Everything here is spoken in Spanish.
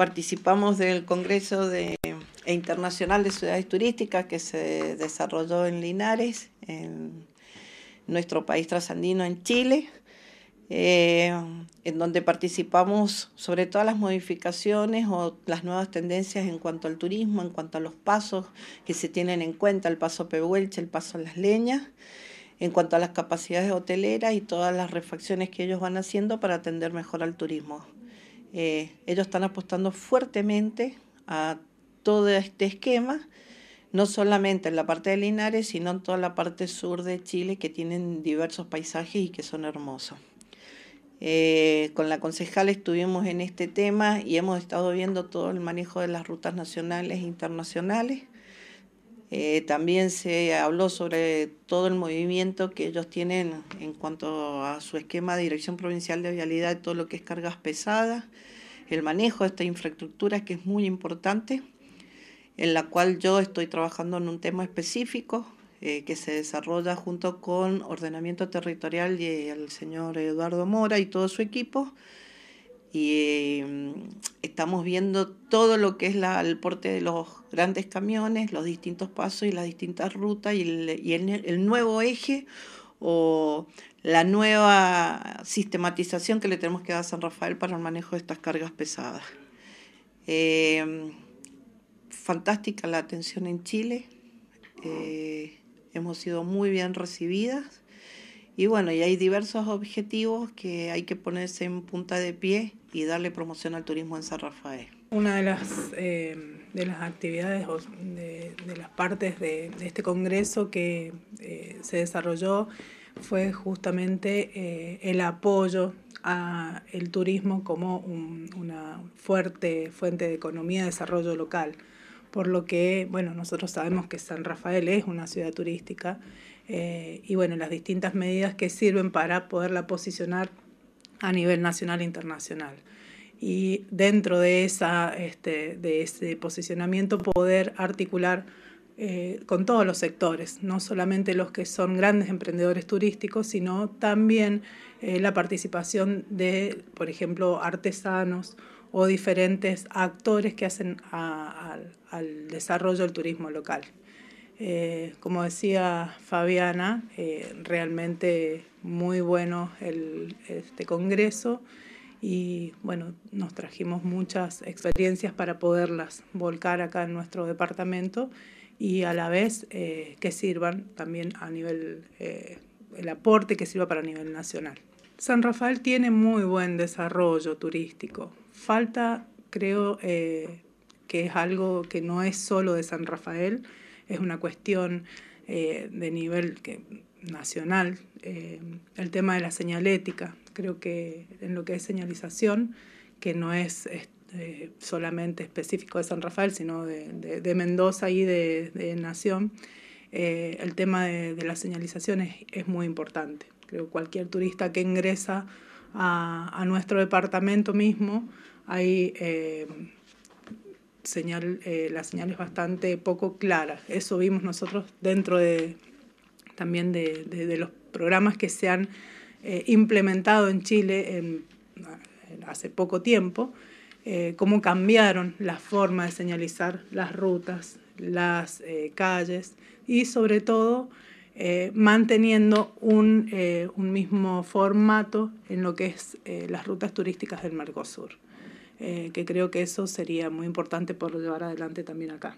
participamos del Congreso e Internacional de Ciudades Turísticas que se desarrolló en Linares, en nuestro país trasandino, en Chile, eh, en donde participamos sobre todas las modificaciones o las nuevas tendencias en cuanto al turismo, en cuanto a los pasos que se tienen en cuenta, el paso Pehuelche, el paso Las Leñas, en cuanto a las capacidades hoteleras y todas las refacciones que ellos van haciendo para atender mejor al turismo. Eh, ellos están apostando fuertemente a todo este esquema, no solamente en la parte de Linares, sino en toda la parte sur de Chile, que tienen diversos paisajes y que son hermosos. Eh, con la concejal estuvimos en este tema y hemos estado viendo todo el manejo de las rutas nacionales e internacionales. Eh, también se habló sobre todo el movimiento que ellos tienen en cuanto a su esquema de dirección provincial de vialidad, todo lo que es cargas pesadas, el manejo de esta infraestructura que es muy importante, en la cual yo estoy trabajando en un tema específico eh, que se desarrolla junto con Ordenamiento Territorial y el señor Eduardo Mora y todo su equipo y mm, estamos viendo todo lo que es el porte de los grandes camiones, los distintos pasos y las distintas rutas y el, el, nuevo eje o la nueva sistematización que le tenemos que dar a San Rafael para el manejo de estas cargas pesadas. Eh, fantástica la atención en Chile, eh, hemos sido muy bien recibidas y bueno, y hay diversos objetivos que hay que ponerse en punta de pie y darle promoción al turismo en San Rafael. Una de las, eh, de las actividades o de, de, las partes de, este congreso que eh, se desarrolló fue justamente eh, el apoyo a el turismo como una fuerte fuente de economía, de desarrollo local. Por lo que, bueno, nosotros sabemos que San Rafael es una ciudad turística eh, y bueno, las distintas medidas que sirven para poderla posicionar a nivel nacional e internacional. Y dentro de, esa, este, de ese posicionamiento poder articular eh, con todos los sectores, no solamente los que son grandes emprendedores turísticos, sino también eh, la participación de, por ejemplo, artesanos o diferentes actores que hacen al desarrollo del turismo local. Eh, como decía Fabiana, eh, realmente muy bueno este congreso y bueno, nos trajimos muchas experiencias para poderlas volcar acá en nuestro departamento y a la vez eh, que sirvan también a nivel, el aporte que sirva para nivel nacional. San Rafael tiene muy buen desarrollo turístico. Falta, creo, que es algo que no es solo de San Rafael, es una cuestión eh, de nivel que, nacional. Eh, el tema de la señalética, creo que en lo que es señalización, que no es este, solamente específico de San Rafael, sino de, Mendoza y de, Nación, eh, el tema de, la señalización es, muy importante. Creo que cualquier turista que ingresa a, a nuestro departamento mismo, hay señal, eh, la señal es bastante poco clara. Eso vimos nosotros dentro de, también de, los programas que se han eh, implementado en Chile en, hace poco tiempo, eh, cómo cambiaron la forma de señalizar las rutas, las calles y sobre todo manteniendo un, un, mismo formato en lo que es las rutas turísticas del Mercosur. Eh, que creo que eso sería muy importante por llevar adelante también acá.